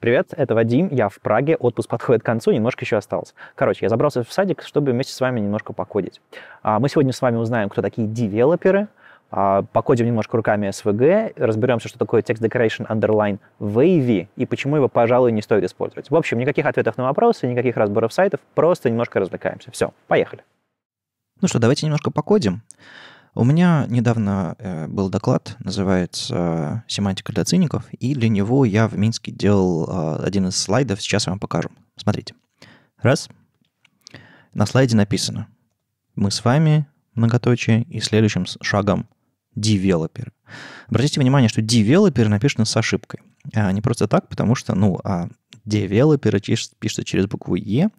Привет, это Вадим, я в Праге, отпуск подходит к концу, немножко еще осталось. Короче, я забрался в садик, чтобы вместе с вами немножко покодить. А, мы сегодня с вами узнаем, кто такие девелоперы, а, покодим немножко руками SVG, разберемся, что такое Text Decoration Underline Wavy и почему его, пожалуй, не стоит использовать. В общем, никаких ответов на вопросы, никаких разборов сайтов, просто немножко развлекаемся. Все, поехали. Ну что, давайте немножко покодим. У меня недавно э, был доклад, называется «Семантика для циников», и для него я в Минске делал а, один из слайдов, сейчас я вам покажу. Смотрите. Раз. На слайде написано «Мы с вами, многоточие, и следующим шагом девелопер». Обратите внимание, что девелопер написано с ошибкой. А не просто так, потому что, ну, а девелопер пишется через букву «е»,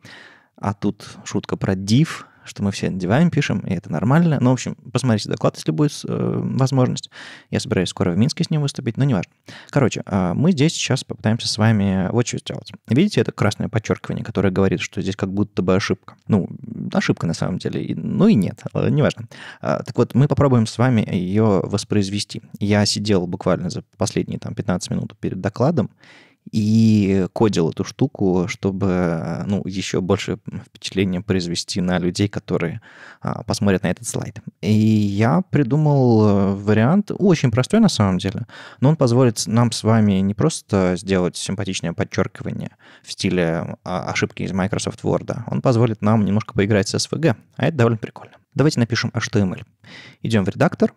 а тут шутка про div, что мы все надеваем, пишем, и это нормально. Ну, в общем, посмотрите доклад, если будет э, возможность. Я собираюсь скоро в Минске с ним выступить, но неважно. Короче, э, мы здесь сейчас попытаемся с вами вот что сделать. Видите это красное подчеркивание, которое говорит, что здесь как будто бы ошибка. Ну, ошибка на самом деле, и, ну и нет, э, неважно. Э, так вот, мы попробуем с вами ее воспроизвести. Я сидел буквально за последние там 15 минут перед докладом, и кодил эту штуку, чтобы ну, еще больше впечатления произвести на людей, которые а, посмотрят на этот слайд. И я придумал э, вариант, очень простой на самом деле, но он позволит нам с вами не просто сделать симпатичное подчеркивание в стиле а, ошибки из Microsoft Word, он позволит нам немножко поиграть с SVG, а это довольно прикольно. Давайте напишем HTML. Идем в редактор,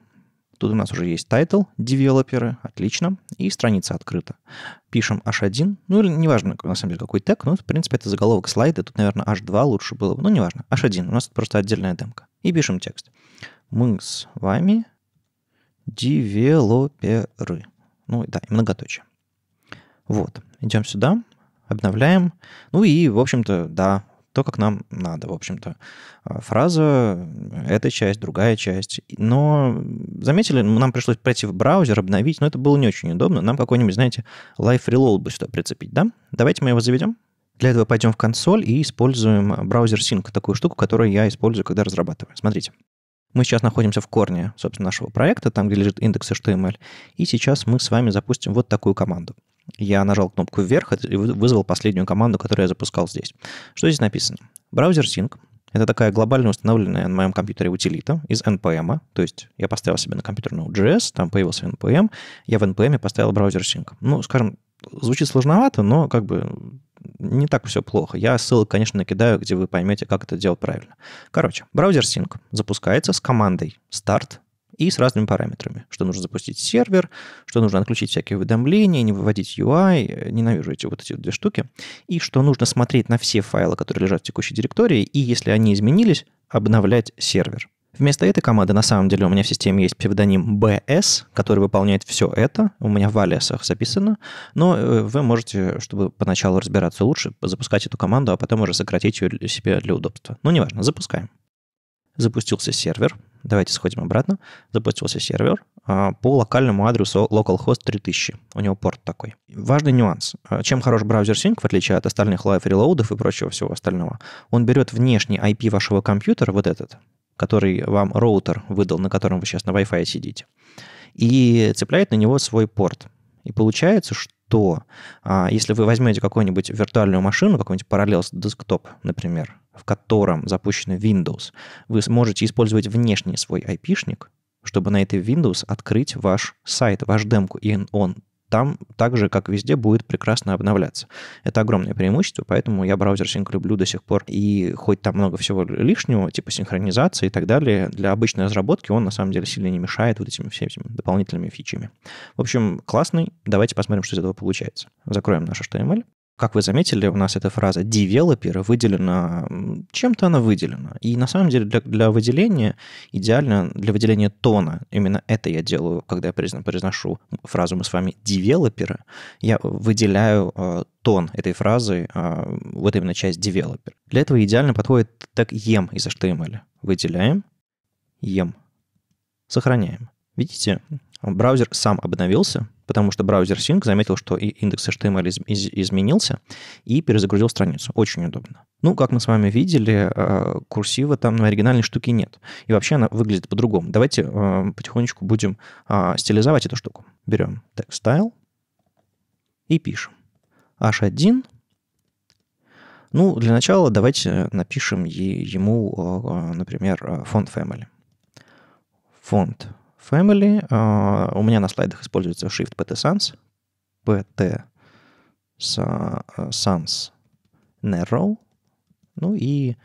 Тут у нас уже есть тайтл, девелоперы, отлично, и страница открыта. Пишем h1, ну или неважно, на самом деле, какой тег, ну в принципе, это заголовок слайда, тут, наверное, h2 лучше было, ну, неважно, h1, у нас тут просто отдельная демка. И пишем текст. Мы с вами девелоперы. Ну, да, и многоточие. Вот, идем сюда, обновляем. Ну и, в общем-то, да, то, как нам надо, в общем-то. А, фраза — эта часть, другая часть. Но, заметили, нам пришлось пройти в браузер, обновить, но это было не очень удобно. Нам какой-нибудь, знаете, Live Reload бы сюда прицепить, да? Давайте мы его заведем. Для этого пойдем в консоль и используем а, браузер Sync, такую штуку, которую я использую, когда разрабатываю. Смотрите. Мы сейчас находимся в корне, собственно, нашего проекта, там, где лежит индекс HTML. Эм и сейчас мы с вами запустим вот такую команду я нажал кнопку вверх и вызвал последнюю команду, которую я запускал здесь. Что здесь написано? Браузер Sync — это такая глобально установленная на моем компьютере утилита из NPM. То есть я поставил себе на компьютер Node.js, там появился NPM, я в NPM поставил браузер Sync. Ну, скажем, звучит сложновато, но как бы не так все плохо. Я ссылок, конечно, накидаю, где вы поймете, как это делать правильно. Короче, браузер Sync запускается с командой start и с разными параметрами, что нужно запустить сервер, что нужно отключить всякие уведомления, не выводить UI, э, ненавижу эти вот эти две штуки, и что нужно смотреть на все файлы, которые лежат в текущей директории, и если они изменились, обновлять сервер. Вместо этой команды, на самом деле, у меня в системе есть псевдоним BS, который выполняет все это. У меня в алиасах записано. Но э, вы можете, чтобы поначалу разбираться лучше, запускать эту команду, а потом уже сократить ее себе для удобства. Ну, неважно, запускаем запустился сервер, давайте сходим обратно, запустился сервер а, по локальному адресу localhost 3000, у него порт такой. Важный нюанс. А, чем хорош браузер Sync, в отличие от остальных Live релоудов и прочего всего остального, он берет внешний IP вашего компьютера, вот этот, который вам роутер выдал, на котором вы сейчас на Wi-Fi сидите, и цепляет на него свой порт. И получается, что что а, если вы возьмете какую-нибудь виртуальную машину, какой-нибудь Parallels десктоп, например, в котором запущен Windows, вы сможете использовать внешний свой IP-шник, чтобы на этой Windows открыть ваш сайт, ваш демку, и он там так же, как везде, будет прекрасно обновляться. Это огромное преимущество, поэтому я браузер Sync люблю до сих пор. И хоть там много всего лишнего, типа синхронизации и так далее, для обычной разработки он на самом деле сильно не мешает вот этими всеми дополнительными фичами. В общем, классный. Давайте посмотрим, что из этого получается. Закроем наш HTML. Как вы заметили, у нас эта фраза «девелоперы» выделена... Чем-то она выделена. И на самом деле для, для выделения, идеально для выделения тона, именно это я делаю, когда я произношу фразу «мы с вами девелоперы», я выделяю э, тон этой фразы, э, вот именно часть «девелопер». Для этого идеально подходит так «ем» из HTML. Эм Выделяем, «ем», сохраняем. Видите, браузер сам обновился, потому что браузер Sync заметил, что и индекс HTML из, из, изменился и перезагрузил страницу. Очень удобно. Ну, как мы с вами видели, э, курсива там на оригинальной штуке нет. И вообще она выглядит по-другому. Давайте э, потихонечку будем а, стилизовать эту штуку. Берем text style и пишем. h1 ну, для начала давайте напишем ему, э, например, font family. font Family. А, у меня на слайдах используется Shift PT Sans. PT э, Sans Narrow. Ну и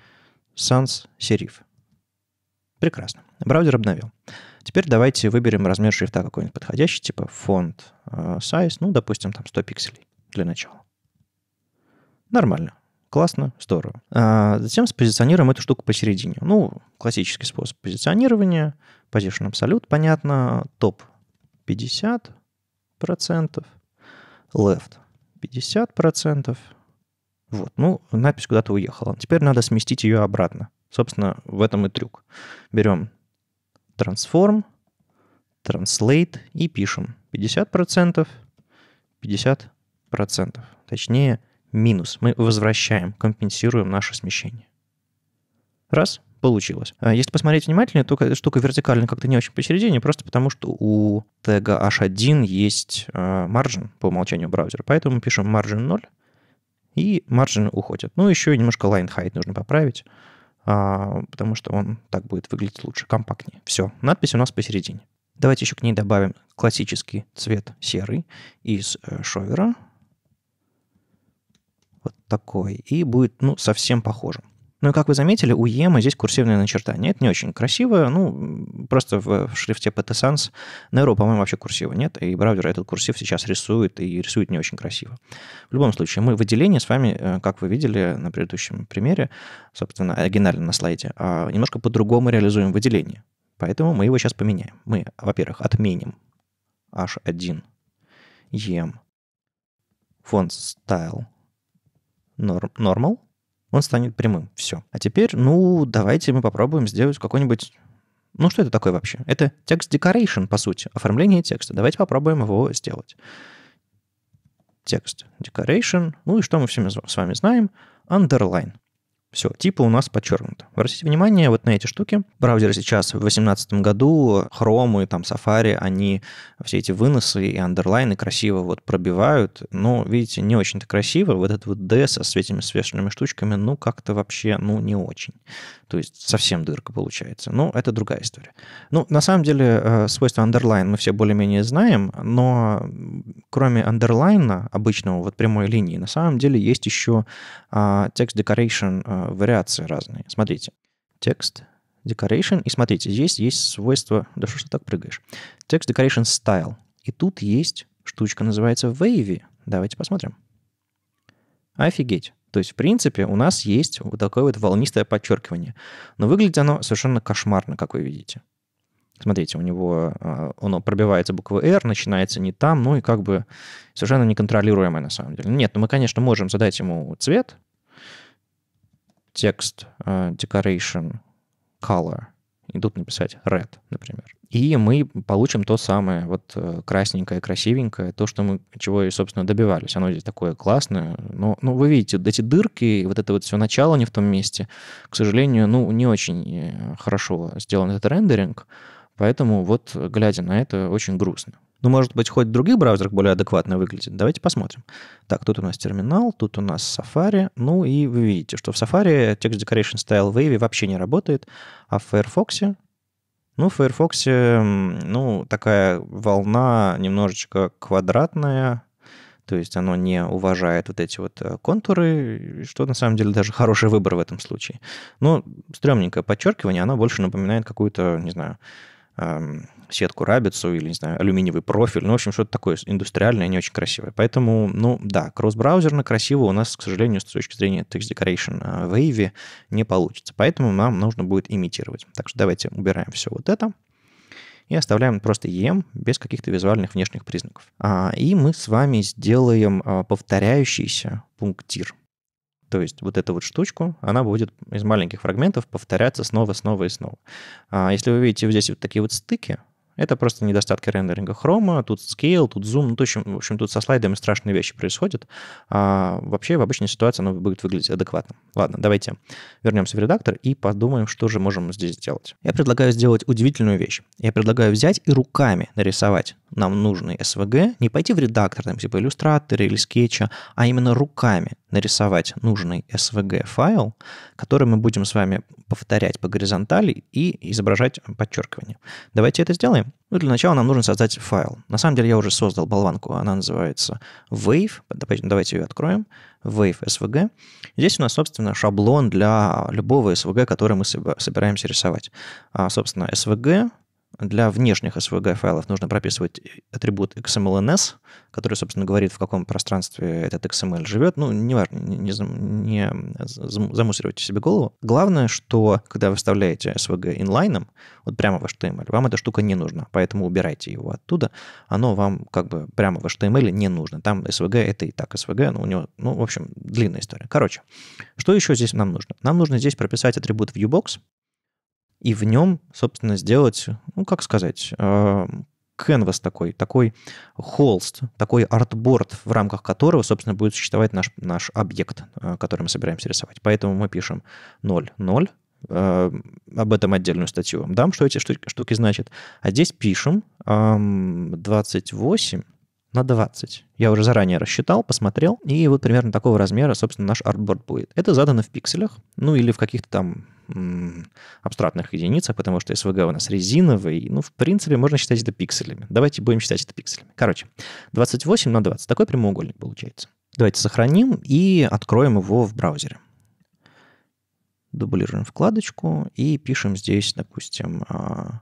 Sans Serif. Прекрасно. Браузер обновил. Теперь давайте выберем размер шрифта какой-нибудь подходящий, типа font э, size, ну, допустим, там 100 пикселей для начала. Нормально классно, здорово. А затем спозиционируем эту штуку посередине. Ну, классический способ позиционирования, position абсолют, понятно, топ 50%, left 50%. Вот, ну, надпись куда-то уехала. Теперь надо сместить ее обратно. Собственно, в этом и трюк. Берем transform, translate и пишем 50%, 50%. Точнее, минус. Мы возвращаем, компенсируем наше смещение. Раз, получилось. А, если посмотреть внимательнее, то эта штука вертикально как-то не очень посередине, просто потому что у тега h1 есть margin а, по умолчанию браузера, поэтому мы пишем margin 0, и margin уходит. Ну, еще немножко line height нужно поправить, а, потому что он так будет выглядеть лучше, компактнее. Все, надпись у нас посередине. Давайте еще к ней добавим классический цвет серый из э, шовера такой, и будет, ну, совсем похожим. Ну и как вы заметили, у EMA здесь курсивное начертание. Это не очень красиво, ну, просто в шрифте PT Sans Nero, по-моему, вообще курсива нет, и браузер этот курсив сейчас рисует, и рисует не очень красиво. В любом случае, мы выделение с вами, э, как вы видели на предыдущем примере, собственно, оригинально на слайде, а немножко по-другому реализуем выделение. Поэтому мы его сейчас поменяем. Мы, во-первых, отменим h1 em font style normal, он станет прямым. Все. А теперь, ну, давайте мы попробуем сделать какой-нибудь... Ну, что это такое вообще? Это текст decoration, по сути, оформление текста. Давайте попробуем его сделать. Текст decoration. Ну и что мы все с вами знаем? Underline. Все, типы у нас подчеркнуты. Обратите внимание вот на эти штуки. Браузеры сейчас в 2018 году, Chrome и там Safari, они все эти выносы и андерлайны красиво вот пробивают. Но, видите, не очень-то красиво. Вот этот вот D с этими свешенными штучками, ну, как-то вообще, ну, не очень. То есть совсем дырка получается. Но ну, это другая история. Ну, на самом деле, э, свойства underline мы все более-менее знаем, но кроме underline обычного вот прямой линии, на самом деле есть еще а, text decoration э, вариации разные. Смотрите. Текст decoration. И смотрите, здесь есть свойство... Да что ж ты так прыгаешь? text decoration style. И тут есть штучка, называется wavy. Давайте посмотрим. Офигеть. То есть, в принципе, у нас есть вот такое вот волнистое подчеркивание. Но выглядит оно совершенно кошмарно, как вы видите. Смотрите, у него а, оно пробивается буква R, начинается не там, ну и как бы совершенно неконтролируемое на самом деле. Нет, ну мы, конечно, можем задать ему цвет, текст, а, decoration, color, и тут написать red, например и мы получим то самое вот э, красненькое, красивенькое, то, что мы, чего и, собственно, добивались. Оно здесь такое классное, но, ну, вы видите, вот эти дырки, вот это вот все начало не в том месте, к сожалению, ну, не очень э, хорошо сделан этот рендеринг, поэтому вот, глядя на это, очень грустно. Ну, может быть, хоть в других браузерах более адекватно выглядит. Давайте посмотрим. Так, тут у нас терминал, тут у нас Safari. Ну, и вы видите, что в Safari Text Decoration Style Wave вообще не работает, а в Firefox ну, в Firefox, ну, такая волна немножечко квадратная, то есть оно не уважает вот эти вот э, контуры, что на самом деле даже хороший выбор в этом случае. Но ну, стрёмненькое подчеркивание, оно больше напоминает какую-то, не знаю, эм, сетку рабицу или, не знаю, алюминиевый профиль. Ну, в общем, что-то такое индустриальное, не очень красивое. Поэтому, ну, да, кросс-браузерно красиво у нас, к сожалению, с точки зрения text decoration в а, Wave не получится. Поэтому нам нужно будет имитировать. Так что давайте убираем все вот это и оставляем просто EM без каких-то визуальных внешних признаков. А, и мы с вами сделаем а, повторяющийся пунктир. То есть вот эту вот штучку, она будет из маленьких фрагментов повторяться снова, снова и снова. А если вы видите вот здесь вот такие вот стыки, это просто недостатки рендеринга хрома, тут scale, тут zoom, ну, в общем, в общем, тут со слайдами страшные вещи происходят. А вообще в обычной ситуации оно будет выглядеть адекватно. Ладно, давайте вернемся в редактор и подумаем, что же можем здесь сделать. Я предлагаю сделать удивительную вещь. Я предлагаю взять и руками нарисовать нам нужный SVG не пойти в редактор, там, типа иллюстраторы или скетча, а именно руками нарисовать нужный SVG файл, который мы будем с вами повторять по горизонтали и изображать подчеркивание. Давайте это сделаем. Ну, для начала нам нужно создать файл. На самом деле я уже создал болванку, она называется Wave. Давайте ее откроем. Wave SVG. Здесь у нас, собственно, шаблон для любого SVG, который мы собираемся рисовать. А, собственно, SVG для внешних SVG файлов нужно прописывать атрибут XMLNS, который, собственно, говорит, в каком пространстве этот XML живет. Ну, не не, не замусоривайте себе голову. Главное, что когда вы вставляете SVG инлайном, вот прямо в HTML, вам эта штука не нужна, поэтому убирайте его оттуда. Оно вам как бы прямо в HTML не нужно. Там SVG — это и так SVG, но у него, ну, в общем, длинная история. Короче, что еще здесь нам нужно? Нам нужно здесь прописать атрибут viewBox, и в нем, собственно, сделать, ну, как сказать, э, canvas такой, такой холст, такой артборд, в рамках которого, собственно, будет существовать наш, наш объект, э, который мы собираемся рисовать. Поэтому мы пишем 0, 0, э, об этом отдельную статью вам дам, что эти штуки, штуки значат. А здесь пишем 28 на 20. Я уже заранее рассчитал, посмотрел, и вот примерно такого размера, собственно, наш артборд будет. Это задано в пикселях, ну или в каких-то там м- абстрактных единицах, потому что SVG у нас резиновый, ну, в принципе, можно считать это пикселями. Давайте будем считать это пикселями. Короче, 28 на 20. Такой прямоугольник получается. Давайте сохраним и откроем его в браузере. Дублируем вкладочку и пишем здесь, допустим, а,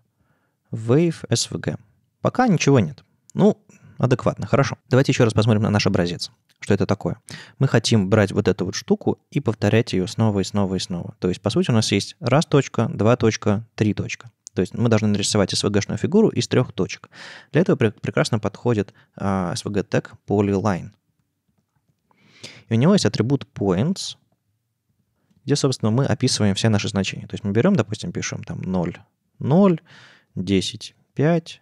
Wave SVG. Пока ничего нет. Ну, адекватно, хорошо. Давайте еще раз посмотрим на наш образец. Что это такое? Мы хотим брать вот эту вот штуку и повторять ее снова и снова и снова. То есть, по сути, у нас есть раз точка, два точка, три точка. То есть мы должны нарисовать SVG-шную фигуру из трех точек. Для этого прекрасно подходит а, э, SVG-тег polyline. И у него есть атрибут points, где, собственно, мы описываем все наши значения. То есть мы берем, допустим, пишем там 0, 0, 10, 5,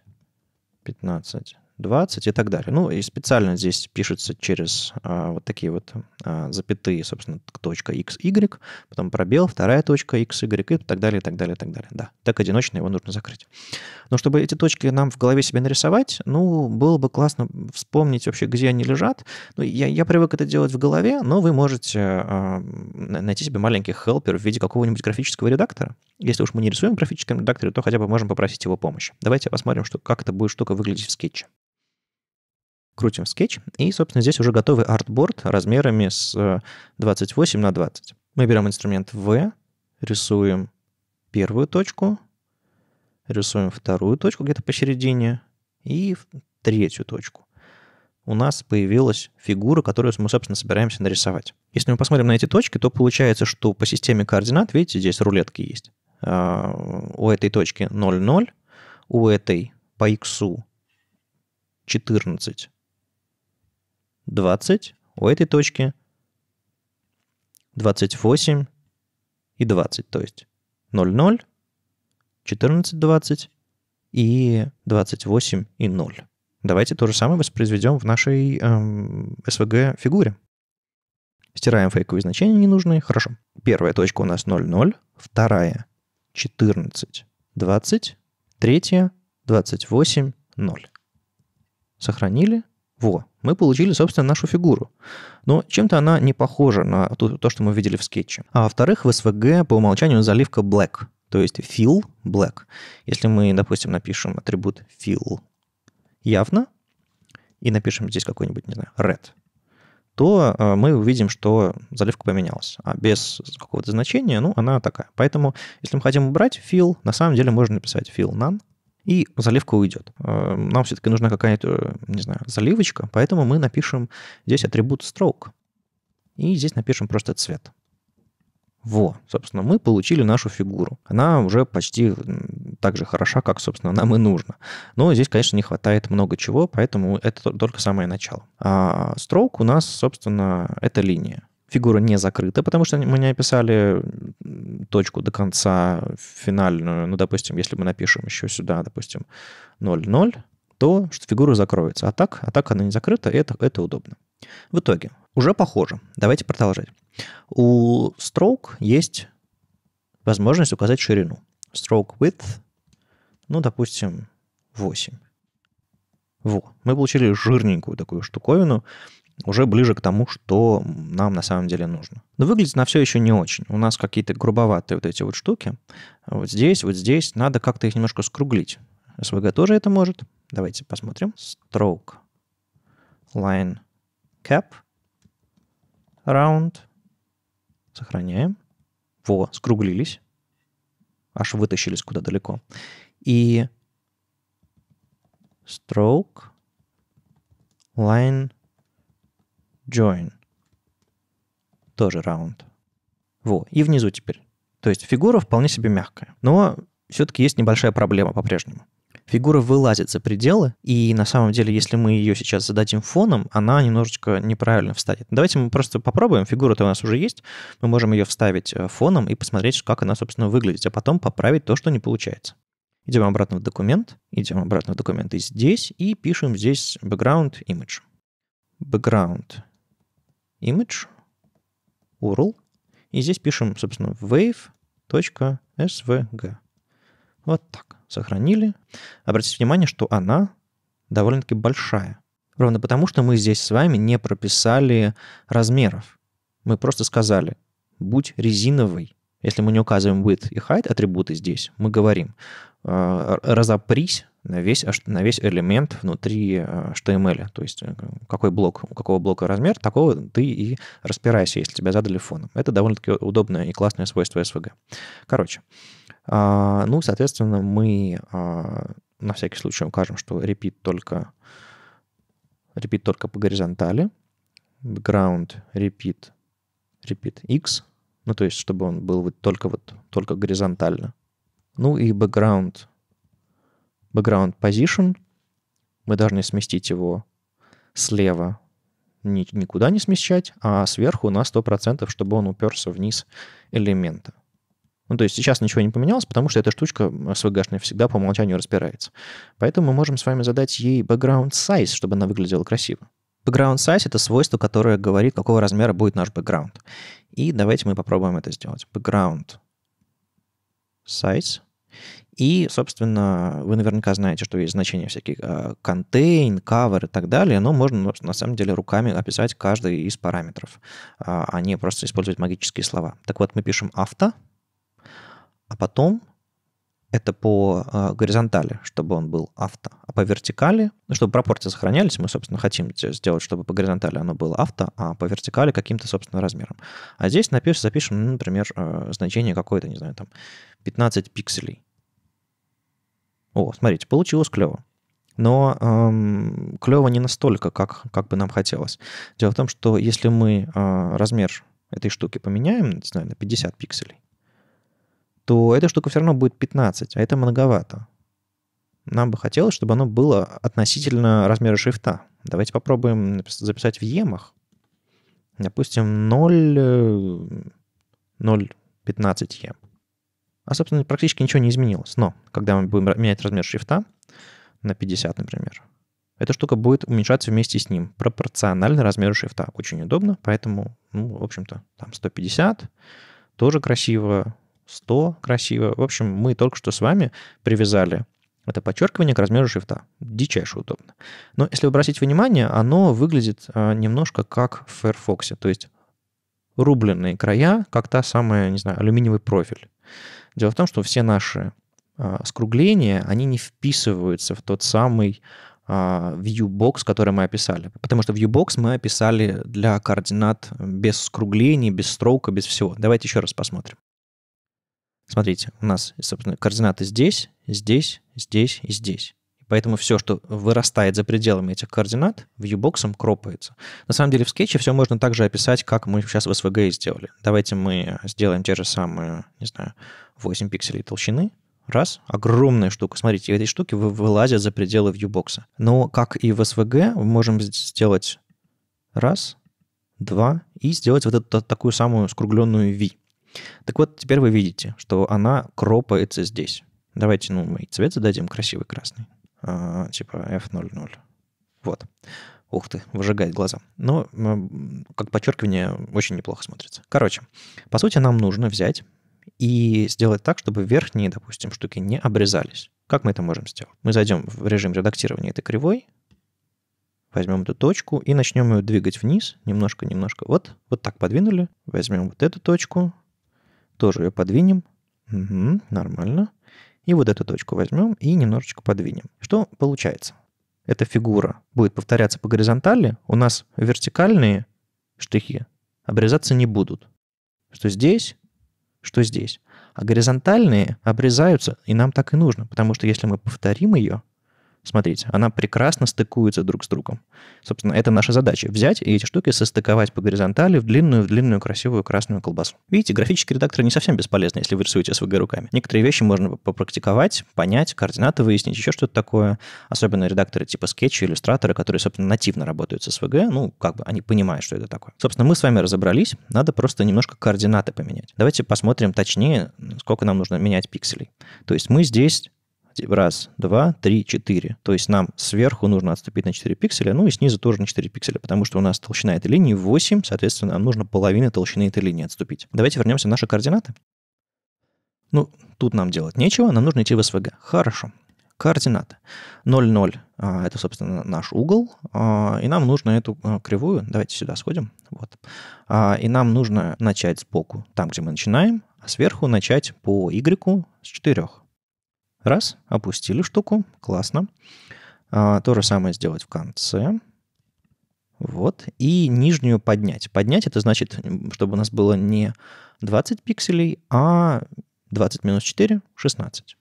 15, 20 и так далее. Ну, и специально здесь пишется через а, вот такие вот а, запятые, собственно, точка x, y, потом пробел, вторая точка x, y и так далее, и так далее, и так далее. Да, так одиночно его нужно закрыть. Но чтобы эти точки нам в голове себе нарисовать, ну, было бы классно вспомнить вообще, где они лежат. Ну, я, я привык это делать в голове, но вы можете а, найти себе маленький хелпер в виде какого-нибудь графического редактора. Если уж мы не рисуем в графическом то хотя бы можем попросить его помощи. Давайте посмотрим, что, как эта будет штука выглядеть в скетче крутим скетч, и, собственно, здесь уже готовый артборд размерами с 28 э, на 20. Мы берем инструмент V, рисуем первую точку, рисуем вторую точку где-то посередине и третью точку. У нас появилась фигура, которую мы, собственно, собираемся нарисовать. Если мы посмотрим на эти точки, то получается, что по системе координат, видите, здесь рулетки есть. А, у этой точки 0, 0, у этой по x 14, 20 у этой точки, 28 и 20, то есть 0, 0, 14, 20 и 28 и 0. Давайте то же самое воспроизведем в нашей эм, SVG-фигуре. Стираем фейковые значения ненужные. Хорошо. Первая точка у нас 0, 0. Вторая 14, 20. Третья 28, 0. Сохранили. Во, мы получили, собственно, нашу фигуру. Но чем-то она не похожа на то, что мы видели в скетче. А во-вторых, в SVG по умолчанию заливка black, то есть fill black. Если мы, допустим, напишем атрибут fill явно и напишем здесь какой-нибудь, не знаю, red, то э, мы увидим, что заливка поменялась. А без какого-то значения, ну, она такая. Поэтому, если мы хотим убрать fill, на самом деле можно написать fill none, и заливка уйдет. Э, нам все-таки нужна какая-то, не знаю, заливочка, поэтому мы напишем здесь атрибут stroke. И здесь напишем просто цвет. Во, собственно, мы получили нашу фигуру. Она уже почти так же хороша, как, собственно, нам и нужно. Но здесь, конечно, не хватает много чего, поэтому это только самое начало. А строк у нас, собственно, это линия фигура не закрыта, потому что мы не описали точку до конца финальную. Ну, допустим, если мы напишем еще сюда, допустим, 0,0, то что фигура закроется. А так, а так она не закрыта, это, это удобно. В итоге, уже похоже. Давайте продолжать. У stroke есть возможность указать ширину. Stroke width, ну, допустим, 8. Во, мы получили жирненькую такую штуковину, уже ближе к тому, что нам на самом деле нужно. Но выглядит на все еще не очень. У нас какие-то грубоватые вот эти вот штуки. Вот здесь, вот здесь. Надо как-то их немножко скруглить. SVG тоже это может. Давайте посмотрим. Stroke. Line cap. Round. Сохраняем. Во, скруглились. Аж вытащились куда далеко. И stroke line join. Тоже раунд. Во, и внизу теперь. То есть фигура вполне себе мягкая. Но все-таки есть небольшая проблема по-прежнему. Фигура вылазит за пределы, и на самом деле, если мы ее сейчас зададим фоном, она немножечко неправильно встанет. Давайте мы просто попробуем. Фигура-то у нас уже есть. Мы можем ее вставить э, фоном и посмотреть, как она, собственно, выглядит, а потом поправить то, что не получается. Идем обратно в документ, идем обратно в документы здесь и пишем здесь background image. Background image URL. И здесь пишем, собственно, wave.svg. Вот так. Сохранили. Обратите внимание, что она довольно-таки большая. Ровно потому, что мы здесь с вами не прописали размеров. Мы просто сказали, будь резиновый. Если мы не указываем width и height атрибуты здесь, мы говорим, э, разопрись на весь, на весь элемент внутри HTML. Э, эм то есть э, какой блок, у какого блока размер, такого ты и распирайся, если тебя задали фоном. Это довольно-таки удобное и классное свойство SVG. Короче, а, ну, соответственно, мы а, на всякий случай укажем, что repeat только, repeat только по горизонтали, background repeat, repeat x, ну, то есть, чтобы он был вот только, вот, только горизонтально. Ну и background background position, мы должны сместить его слева ни, никуда не смещать, а сверху на 100%, чтобы он уперся вниз элемента. Ну, то есть сейчас ничего не поменялось, потому что эта штучка svg всегда по умолчанию распирается. Поэтому мы можем с вами задать ей background size, чтобы она выглядела красиво. Background size — это свойство, которое говорит, какого размера будет наш background. И давайте мы попробуем это сделать. Background size. И, собственно, вы наверняка знаете, что есть значения всяких контейн, а, кавер и так далее, но можно на самом деле руками описать каждый из параметров, а, а не просто использовать магические слова. Так вот, мы пишем авто, а потом это по а, горизонтали, чтобы он был авто, а по вертикали, ну, чтобы пропорции сохранялись, мы, собственно, хотим сделать, чтобы по горизонтали оно было авто, а по вертикали каким-то, собственно, размером. А здесь напишем, запишем, ну, например, значение какое-то, не знаю, там, 15 пикселей. О, смотрите, получилось клево. Но эм, клево не настолько, как, как бы нам хотелось. Дело в том, что если мы э, размер этой штуки поменяем, не знаю, на 50 пикселей, то эта штука все равно будет 15, а это многовато. Нам бы хотелось, чтобы оно было относительно размера шрифта. Давайте попробуем записать в емах. Допустим, 0, 0,15 э, ем. А, собственно, практически ничего не изменилось. Но когда мы будем менять размер шрифта на 50, например, эта штука будет уменьшаться вместе с ним пропорционально размеру шрифта. Очень удобно, поэтому, ну, в общем-то, там 150 тоже красиво, 100 красиво. В общем, мы только что с вами привязали это подчеркивание к размеру шрифта. Дичайше удобно. Но если обратить внимание, оно выглядит а, немножко как в Firefox, то есть рубленные края, как та самая, не знаю, алюминиевый профиль. Дело в том, что все наши а, скругления, они не вписываются в тот самый а, viewbox, который мы описали. Потому что viewbox мы описали для координат без скруглений, без строка, без всего. Давайте еще раз посмотрим. Смотрите, у нас, собственно, координаты здесь, здесь, здесь и здесь. Поэтому все, что вырастает за пределами этих координат, вьюбоксом кропается. На самом деле в скетче все можно также описать, как мы сейчас в SVG сделали. Давайте мы сделаем те же самые, не знаю, 8 пикселей толщины, Раз. Огромная штука. Смотрите, эти штуки вылазят за пределы вьюбокса. Но как и в SVG, мы можем сделать раз, два и сделать вот эту такую самую скругленную V. Так вот, теперь вы видите, что она кропается здесь. Давайте, ну, мы цвет зададим красивый красный. А, типа F00. Вот. Ух ты, выжигает глаза. Но как подчеркивание очень неплохо смотрится. Короче, по сути, нам нужно взять и сделать так, чтобы верхние, допустим, штуки не обрезались. Как мы это можем сделать? Мы зайдем в режим редактирования этой кривой, возьмем эту точку и начнем ее двигать вниз, немножко-немножко. Вот, вот так подвинули. Возьмем вот эту точку, тоже ее подвинем. Угу, нормально. И вот эту точку возьмем и немножечко подвинем. Что получается? Эта фигура будет повторяться по горизонтали. У нас вертикальные штрихи обрезаться не будут. Что здесь что здесь. А горизонтальные обрезаются, и нам так и нужно, потому что если мы повторим ее, Смотрите, она прекрасно стыкуется друг с другом. Собственно, это наша задача — взять и эти штуки состыковать по горизонтали в длинную, в длинную красивую красную колбасу. Видите, графический редактор не совсем бесполезный, если вы рисуете СВГ руками. Некоторые вещи можно попрактиковать, понять, координаты выяснить, еще что-то такое. Особенно редакторы типа скетчи, иллюстраторы, которые, собственно, нативно работают с СВГ, ну, как бы они понимают, что это такое. Собственно, мы с вами разобрались, надо просто немножко координаты поменять. Давайте посмотрим точнее, сколько нам нужно менять пикселей. То есть мы здесь Раз, два, три, четыре. То есть нам сверху нужно отступить на 4 пикселя, ну и снизу тоже на 4 пикселя, потому что у нас толщина этой линии 8, соответственно, нам нужно половина толщины этой линии отступить. Давайте вернемся в наши координаты. Ну, тут нам делать нечего, нам нужно идти в СВГ. Хорошо. Координаты. 0, 0 – это, собственно, наш угол, а, и нам нужно эту а, кривую, давайте сюда сходим, вот, а, и нам нужно начать сбоку, там, где мы начинаем, а сверху начать по y с 4. Раз, опустили штуку, классно. А, то же самое сделать в конце. Вот, и нижнюю поднять. Поднять это значит, чтобы у нас было не 20 пикселей, а 20 минус 4, 16.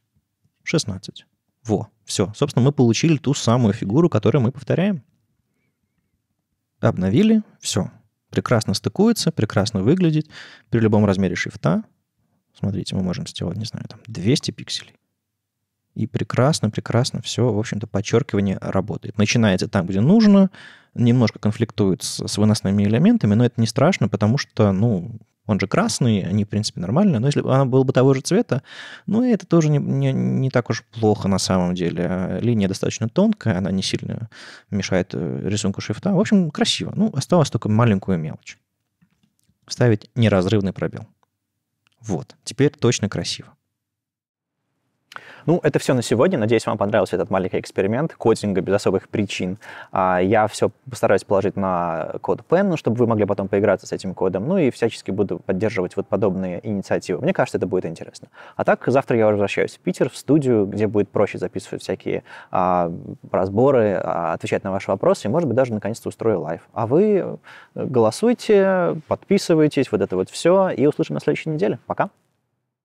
16. Во, все. Собственно, мы получили ту самую фигуру, которую мы повторяем. Обновили, все. Прекрасно стыкуется, прекрасно выглядит. При любом размере шрифта, смотрите, мы можем сделать, не знаю, там 200 пикселей. И прекрасно, прекрасно все, в общем-то, подчеркивание работает. Начинается там, где нужно, немножко конфликтует с, с выносными элементами, но это не страшно, потому что, ну, он же красный, они, в принципе, нормально. Но если бы она была бы того же цвета, ну, это тоже не, не, не так уж плохо на самом деле. Линия достаточно тонкая, она не сильно мешает э, рисунку шрифта. В общем, красиво. Ну, осталось только маленькую мелочь. Вставить неразрывный пробел. Вот, теперь точно красиво. Ну, это все на сегодня. Надеюсь, вам понравился этот маленький эксперимент кодинга без особых причин. А, я все постараюсь положить на код Pen, ну, чтобы вы могли потом поиграться с этим кодом. Ну и всячески буду поддерживать вот подобные инициативы. Мне кажется, это будет интересно. А так, завтра я возвращаюсь в Питер, в студию, где будет проще записывать всякие а, разборы, а, отвечать на ваши вопросы и, может быть, даже наконец-то устрою лайв. А вы голосуйте, подписывайтесь, вот это вот все. И услышим на следующей неделе. Пока!